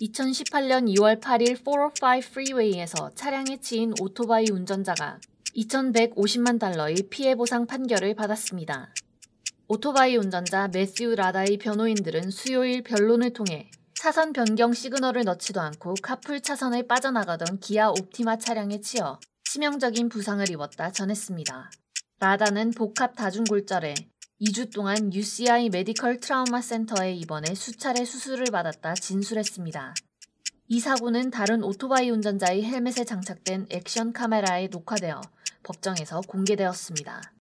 2018년 2월 8일 405 프리웨이에서 차량에 치인 오토바이 운전자가 2,150만 달러의 피해 보상 판결을 받았습니다. 오토바이 운전자 매스유 라다의 변호인들은 수요일 변론을 통해 차선 변경 시그널을 넣지도 않고 카풀 차선을 빠져나가던 기아 옵티마 차량에 치여 치명적인 부상을 입었다 전했습니다. 라다는 복합 다중골절에 2주 동안 UCI 메디컬 트라우마 센터에 입원해 수차례 수술을 받았다 진술했습니다. 이 사고는 다른 오토바이 운전자의 헬멧에 장착된 액션 카메라에 녹화되어 법정에서 공개되었습니다.